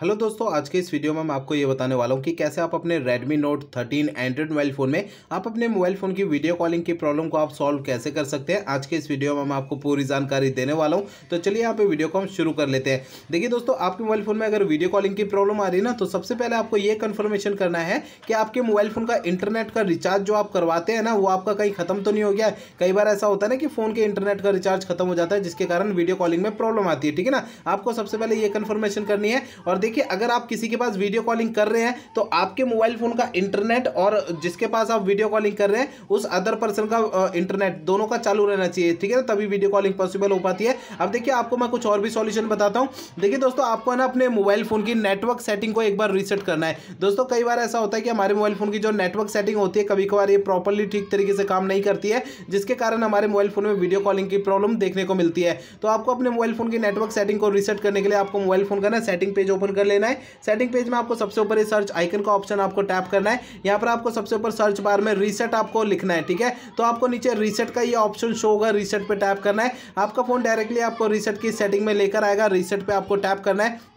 hello दोस्तों आज के इस वीडियो में मैं आपको ये बताने वाला हूँ कि कैसे आप अपने Redmi Note 13 Android mobile phone में आप अपने मोबाइल फ़ोन की वीडियो कॉलिंग की प्रॉब्लम को आप सॉल्व कैसे कर सकते हैं आज के इस वीडियो में मैं आपको पूरी जानकारी देने वाला हूँ तो चलिए यहाँ पे वीडियो को हम शुरू कर लेते हैं देखिए दोस्तों आपके मोबाइल फ़ोन में अगर वीडियो कॉलिंग की प्रॉब्लम आ रही है ना तो सबसे पहले आपको ये कन्फर्मेशन करना है कि आपके मोबाइल फ़ोन का इंटरनेट का रिचार्ज जो आप करवाते हैं ना वो आपका कहीं खत्म तो नहीं हो गया कई बार ऐसा होता है ना कि फ़ोन के इंटरनेट का रिचार्ज खत्म हो जाता है जिसके कारण वीडियो कॉलिंग में प्रॉब्लम आती है ठीक है ना आपको सबसे पहले ये कन्फर्मेशन करनी है और देखिए अगर आप किसी के पास वीडियो कॉलिंग कर रहे हैं तो आपके मोबाइल फ़ोन का इंटरनेट और जिसके पास आप वीडियो कॉलिंग कर रहे हैं उस अदर पर्सन का इंटरनेट दोनों का चालू रहना चाहिए ठीक है ना तभी वीडियो कॉलिंग पॉसिबल हो पाती है अब देखिए आपको मैं कुछ और भी सॉल्यूशन बताता हूँ देखिए दोस्तों आपको ना अपने मोबाइल फ़ोन की नेटवर्क सेटिंग को एक बार रीसेट करना है दोस्तों कई बार ऐसा होता है कि हमारे मोबाइल फ़ोन की जो नेटवर्क सेटिंग होती है कभी कभार ये प्रॉपरली ठीक तरीके से काम नहीं करती है जिसके कारण हमारे मोबाइल फ़ोन में वीडियो कॉलिंग की प्रॉब्लम देखने को मिलती है तो आपको अपने मोबाइल फ़ोन की नेटवर्क सेटिंग को रीसेट करने के लिए आपको मोबाइल फ़ोन का ना सेटिंग पेज ओपन कर लेना है सेटिंग पेज में आपको सबसे ऊपर सर्च आइकन का ऑप्शन आपको टैप करना है यहाँ पर आपको सबसे ऊपर सर्च बार में रीसेट आपको लिखना है ठीक है तो आपको नीचे रीसेट का ये ऑप्शन शो होगा रीसेट पर टैप करना है आपका फोन डायरेक्टली आपको रीसेट की सेटिंग में लेकर आएगा रीसेट पर आपको टैप करना है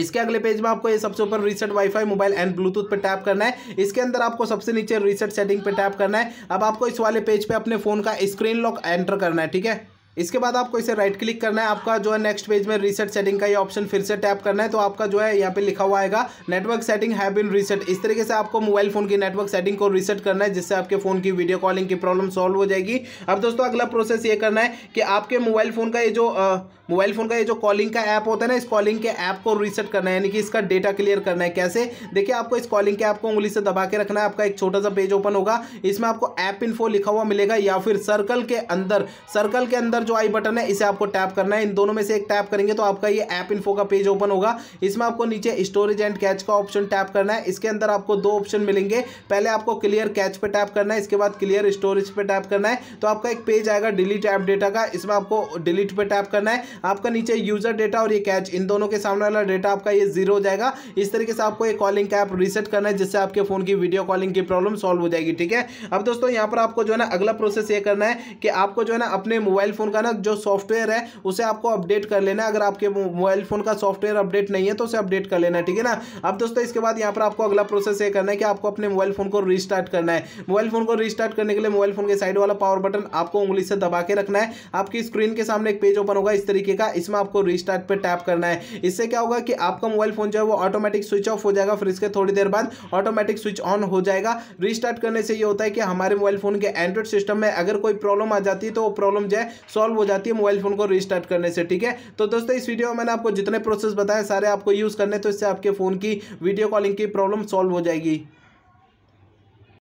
इसके अगले पेज में आपको ये सबसे ऊपर reset wifi mobile and Bluetooth पे टैप करना है इसके अंदर आपको सबसे नीचे रीसेट सेटिंग पे टैप करना है अब आपको इस वाले पेज पे अपने फोन का स्क्रीन लॉक एंटर करना है ठीक है इसके बाद आपको इसे राइट क्लिक करना है आपका जो है नेक्स्ट पेज में रीसेट सेटिंग का ये ऑप्शन फिर से टैप करना है तो आपका जो है यहाँ पे लिखा हुआ आएगा network setting have been reset इस तरीके से आपको मोबाइल फोन की नेटवर्क सेटिंग को रीसेट करना है जिससे आपके फोन की वीडियो कॉलिंग की प्रॉब्लम सॉल्व हो जाएगी अब दोस्तों अगला प्रोसेस ये करना है कि आपके मोबाइल फोन का ये जो मोबाइल फोन का ये जो कॉलिंग का ऐप होता है ना इस कॉलिंग के ऐप को रीसेट करना है यानी कि इसका डेटा क्लियर करना है कैसे देखिए आपको इस कॉलिंग के ऐप को उंगली से दबा के रखना है आपका एक छोटा सा पेज ओपन होगा इसमें आपको ऐप इन्फो लिखा हुआ मिलेगा या फिर सर्कल के अंदर सर्कल के अंदर ऊपर जो आई बटन है इसे आपको टैप करना है इन दोनों में से एक टैप करेंगे तो आपका ये ऐप इन्फो का पेज ओपन होगा इसमें आपको नीचे स्टोरेज एंड कैच का ऑप्शन टैप करना है इसके अंदर आपको दो ऑप्शन मिलेंगे पहले आपको क्लियर कैच पर टैप करना है इसके बाद क्लियर स्टोरेज पर टैप करना है तो आपका एक पेज आएगा डिलीट ऐप डेटा का इसमें आपको डिलीट पर टैप करना है आपका नीचे यूजर डेटा और ये कैच इन दोनों के सामने वाला डेटा आपका ये जीरो हो जाएगा इस तरीके से आपको ये कॉलिंग का ऐप रीसेट करना है जिससे आपके फोन की वीडियो कॉलिंग की प्रॉब्लम सॉल्व हो जाएगी ठीक है अब दोस्तों यहां पर आपको जो है ना अगला प्रोसेस ये करना है कि आपको जो है ना अपने मोबाइल फोन का ना जो सॉफ्टवेयर है उसे आपको अपडेट कर लेना अगर आपके मोबाइल फ़ोन का सॉफ्टवेयर अपडेट नहीं है तो उसे अपडेट कर लेना ठीक है ना अब दोस्तों इसके बाद यहाँ पर आपको अगला प्रोसेस ये करना है कि आपको अपने मोबाइल फ़ोन को रिस्टार्ट करना है मोबाइल फ़ोन को रिस्टार्ट करने के लिए मोबाइल फ़ोन के साइड वाला पावर बटन आपको उंगली से दबा के रखना है आपकी स्क्रीन के सामने एक पेज ओपन होगा इस तरीके का इसमें आपको रिस्टार्ट पर टैप करना है इससे क्या होगा कि आपका मोबाइल फ़ोन जो है वो ऑटोमेटिक स्विच ऑफ हो जाएगा फिर इसके थोड़ी देर बाद ऑटोमेटिक स्विच ऑन हो जाएगा रिस्टार्ट करने से ये होता है कि हमारे मोबाइल फ़ोन के एंड्रॉइड सिस्टम में अगर कोई प्रॉब्लम आ जाती है तो वो प्रॉब्लम जो है सॉल्व हो जाती है मोबाइल फ़ोन को रिस्टार्ट करने से ठीक है तो दोस्तों इस वीडियो में मैंने आपको जितने प्रोसेस बताए सारे आपको यूज़ करने तो इससे आपके फ़ोन की वीडियो कॉलिंग की प्रॉब्लम सॉल्व हो जाएगी